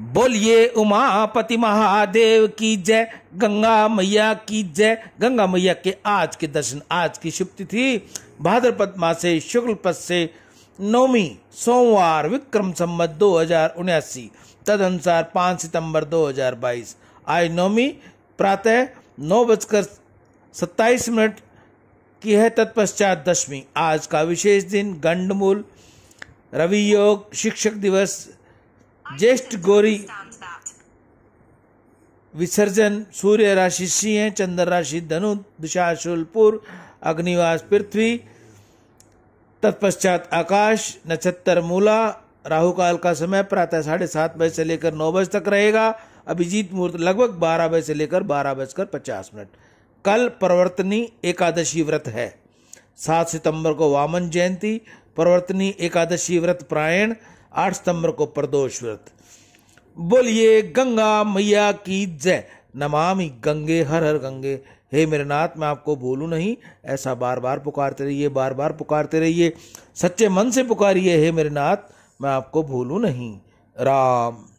बोलिए उमापति महादेव की जय गंगा मैया की जय गंगा मैया के आज के दर्शन आज की शुभ तिथि भाद्रपद मास से शुक्ल पद से नौमी सोमवार विक्रम संबत दो हजार उन्यासी तदनुसार पाँच सितंबर 2022 आज नौमी प्रातः नौ बजकर सत्ताईस मिनट की है तत्पश्चात दशमी आज का विशेष दिन गंडमूल रवि योग शिक्षक दिवस ज्येष्ठ गौरी विसर्जन सूर्य राशि सिंह चंद्र राशि धनु दिशा शुलपुर अग्निवास पृथ्वी तत्पश्चात आकाश नक्षत्र मूला राहु काल का समय प्रातः साढ़े सात बजे से लेकर नौ बजे तक रहेगा अभिजीत मुहूर्त लगभग बारह बजे से लेकर बारह बजकर पचास मिनट कल प्रवर्तनी एकादशी व्रत है सात सितंबर को वामन जयंती प्रवर्तनी एकादशी व्रत प्रायण आठ सितंबर को प्रदोष व्रत बोलिए गंगा मैया की जय नमामि गंगे हर हर गंगे हे मेरे नाथ मैं आपको बोलूं नहीं ऐसा बार बार पुकारते रहिए बार बार पुकारते रहिए सच्चे मन से पुकारिए हे मेरे नाथ मैं आपको भूलूँ नहीं राम